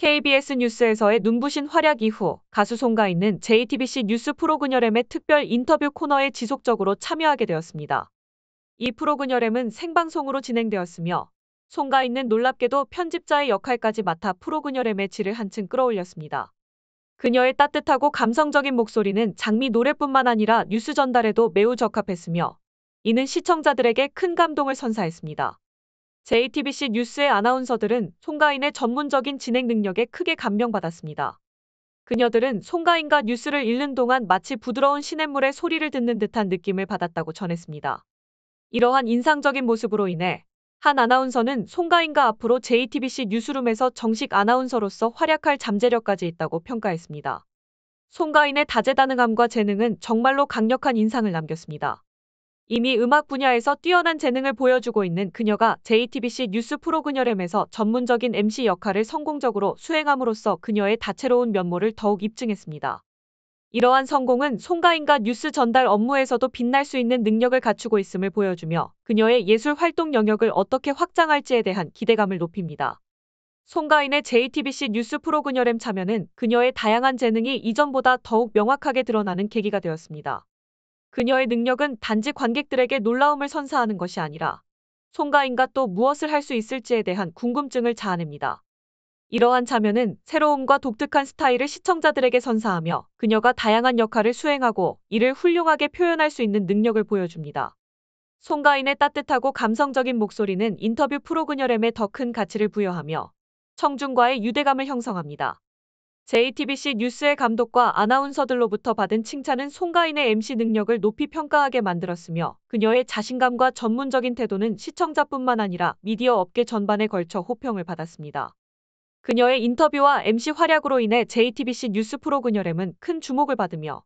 KBS 뉴스에서의 눈부신 활약 이후 가수 송가인은 JTBC 뉴스 프로그녀램의 특별 인터뷰 코너에 지속적으로 참여하게 되었습니다. 이 프로그녀램은 생방송으로 진행되었으며 송가인은 놀랍게도 편집자의 역할까지 맡아 프로그녀램의 질을 한층 끌어올렸습니다. 그녀의 따뜻하고 감성적인 목소리는 장미 노래뿐만 아니라 뉴스 전달에도 매우 적합했으며 이는 시청자들에게 큰 감동을 선사했습니다. JTBC 뉴스의 아나운서들은 송가인의 전문적인 진행 능력에 크게 감명받았습니다. 그녀들은 송가인과 뉴스를 읽는 동안 마치 부드러운 시냇물의 소리를 듣는 듯한 느낌을 받았다고 전했습니다. 이러한 인상적인 모습으로 인해 한 아나운서는 송가인과 앞으로 JTBC 뉴스룸에서 정식 아나운서로서 활약할 잠재력까지 있다고 평가했습니다. 송가인의 다재다능함과 재능은 정말로 강력한 인상을 남겼습니다. 이미 음악 분야에서 뛰어난 재능을 보여주고 있는 그녀가 JTBC 뉴스 프로 그녀램에서 전문적인 MC 역할을 성공적으로 수행함으로써 그녀의 다채로운 면모를 더욱 입증했습니다. 이러한 성공은 송가인과 뉴스 전달 업무에서도 빛날 수 있는 능력을 갖추고 있음을 보여주며 그녀의 예술 활동 영역을 어떻게 확장할지에 대한 기대감을 높입니다. 송가인의 JTBC 뉴스 프로 그녀램 참여는 그녀의 다양한 재능이 이전보다 더욱 명확하게 드러나는 계기가 되었습니다. 그녀의 능력은 단지 관객들에게 놀라움을 선사하는 것이 아니라 송가인과또 무엇을 할 수 있을지에 대한 궁금증을 자아냅니다. 이러한 자면은 새로움과 독특한 스타일을 시청자들에게 선사하며 그녀가 다양한 역할을 수행하고 이를 훌륭하게 표현할 수 있는 능력을 보여줍니다. 송가인의 따뜻하고 감성적인 목소리는 인터뷰 프로그램에 녀더큰 가치를 부여하며 청중과의 유대감을 형성합니다. JTBC 뉴스의 감독과 아나운서들로부터 받은 칭찬은 송가인의 MC 능력을 높이 평가하게 만들었으며 그녀의 자신감과 전문적인 태도는 시청자뿐만 아니라 미디어 업계 전반에 걸쳐 호평을 받았습니다. 그녀의 인터뷰와 MC 활약으로 인해 JTBC 뉴스 프로 그녀램은 큰 주목을 받으며